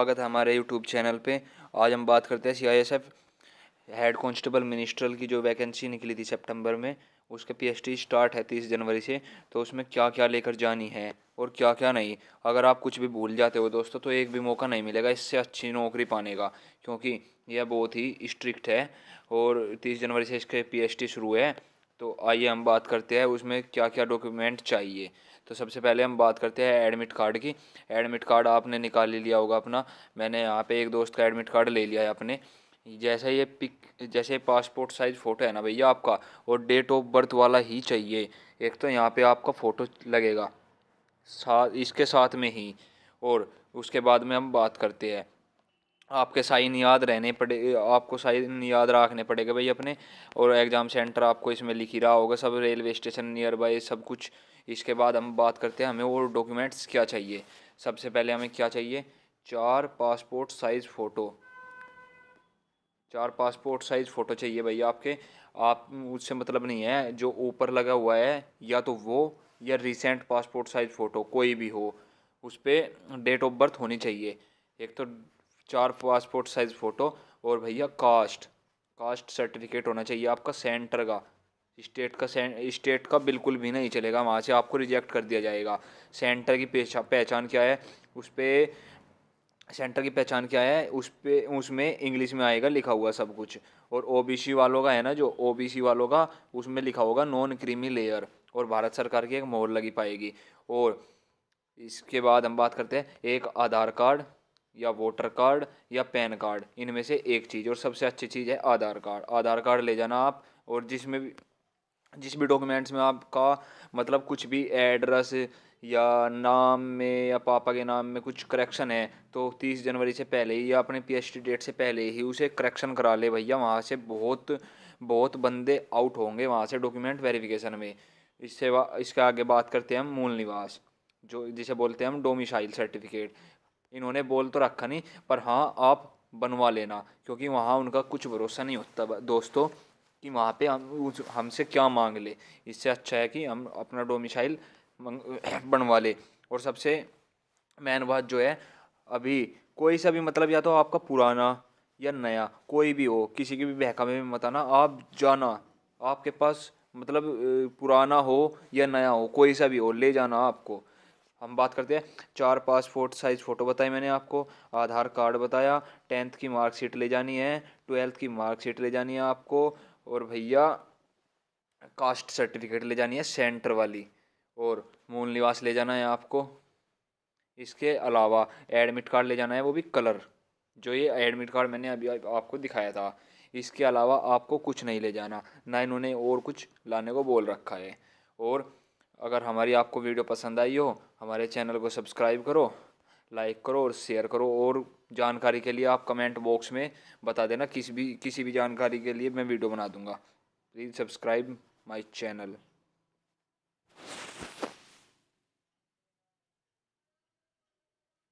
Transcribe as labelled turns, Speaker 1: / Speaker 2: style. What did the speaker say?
Speaker 1: स्वागत है हमारे यूट्यूब चैनल पे आज हम बात करते हैं सीआईएसएफ हेड कांस्टेबल मिनिस्ट्रल की जो वैकेंसी निकली थी सितंबर में उसका पीएचडी स्टार्ट है तीस जनवरी से तो उसमें क्या क्या लेकर जानी है और क्या क्या नहीं अगर आप कुछ भी भूल जाते हो दोस्तों तो एक भी मौका नहीं मिलेगा इससे अच्छी नौकरी पाने का क्योंकि यह बहुत ही स्ट्रिक्ट है और तीस जनवरी से इसके पी शुरू है तो आइए हम बात करते हैं उसमें क्या क्या डॉक्यूमेंट चाहिए तो सबसे पहले हम बात करते हैं एडमिट कार्ड की एडमिट कार्ड आपने निकाल ही लिया होगा अपना मैंने यहाँ पे एक दोस्त का एडमिट कार्ड ले लिया है अपने जैसा ये पिक जैसे पासपोर्ट साइज़ फ़ोटो है ना भैया आपका और डेट ऑफ बर्थ वाला ही चाहिए एक तो यहाँ पर आपका फ़ोटो लगेगा साथ इसके साथ में ही और उसके बाद में हम बात करते हैं आपके साइन याद रहने पड़े आपको साइन याद रखने पड़ेगा भाई अपने और एग्ज़ाम सेंटर आपको इसमें लिख ही रहा होगा सब रेलवे स्टेशन नियर बाय सब कुछ इसके बाद हम बात करते हैं हमें वो डॉक्यूमेंट्स क्या चाहिए सबसे पहले हमें क्या चाहिए चार पासपोर्ट साइज़ फ़ोटो चार पासपोर्ट साइज़ फ़ोटो चाहिए भैया आपके आप उससे मतलब नहीं है जो ऊपर लगा हुआ है या तो वो या रिसेंट पासपोर्ट साइज़ फ़ोटो कोई भी हो उस पर डेट ऑफ बर्थ होनी चाहिए एक तो चार पासपोर्ट साइज़ फ़ोटो और भैया कास्ट कास्ट सर्टिफिकेट होना चाहिए आपका सेंटर का स्टेट का स्टेट का बिल्कुल भी नहीं चलेगा वहाँ से आपको रिजेक्ट कर दिया जाएगा सेंटर की पहचान पहचान क्या है उस पर सेंटर की पहचान क्या है उस पर उसमें इंग्लिश में आएगा लिखा हुआ सब कुछ और ओबीसी वालों का है ना जो ओबीसी वालों का उसमें लिखा होगा नॉन क्रीमी लेयर और भारत सरकार की एक मोहर लगी पाएगी और इसके बाद हम बात करते हैं एक आधार कार्ड या वोटर कार्ड या पैन कार्ड इनमें से एक चीज़ और सबसे अच्छी चीज़ है आधार कार्ड आधार कार्ड ले जाना आप और जिसमें भी जिस भी डॉक्यूमेंट्स में आपका मतलब कुछ भी एड्रेस या नाम में या पापा के नाम में कुछ करेक्शन है तो तीस जनवरी से पहले ही या अपने पीएचडी डेट से पहले ही उसे करेक्शन करा ले भैया वहाँ से बहुत बहुत बंदे आउट होंगे वहाँ से डॉक्यूमेंट वेरिफिकेशन में इससे इसके आगे बात करते हैं हम मूल निवास जो जिसे बोलते हैं हम डोमिसाइल सर्टिफिकेट इन्होंने बोल तो रखा नहीं पर हाँ आप बनवा लेना क्योंकि वहाँ उनका कुछ भरोसा नहीं होता दोस्तों कि वहाँ पे हम हमसे क्या मांग ले इससे अच्छा है कि हम अपना डोमिसाइल बनवा ले और सबसे मेन बात जो है अभी कोई सा भी मतलब या तो आपका पुराना या नया कोई भी हो किसी की भी बहका में मत आना आप जाना आपके पास मतलब पुराना हो या नया हो कोई सा भी हो ले जाना आपको हम बात करते हैं चार पासपोर्ट साइज़ फ़ोटो बताई मैंने आपको आधार कार्ड बताया टेंथ की मार्कशीट ले जानी है ट्वेल्थ की मार्कशीट ले जानी है आपको और भैया कास्ट सर्टिफिकेट ले जानी है सेंटर वाली और मूल निवास ले जाना है आपको इसके अलावा एडमिट कार्ड ले जाना है वो भी कलर जो ये एडमिट कार्ड मैंने अभी आपको दिखाया था इसके अलावा आपको कुछ नहीं ले जाना ना इन्होंने और कुछ लाने को बोल रखा है और अगर हमारी आपको वीडियो पसंद आई हो हमारे चैनल को सब्सक्राइब करो लाइक करो और शेयर करो और जानकारी के लिए आप कमेंट बॉक्स में बता देना किसी भी किसी भी जानकारी के लिए मैं वीडियो बना दूंगा प्लीज़ सब्सक्राइब माय चैनल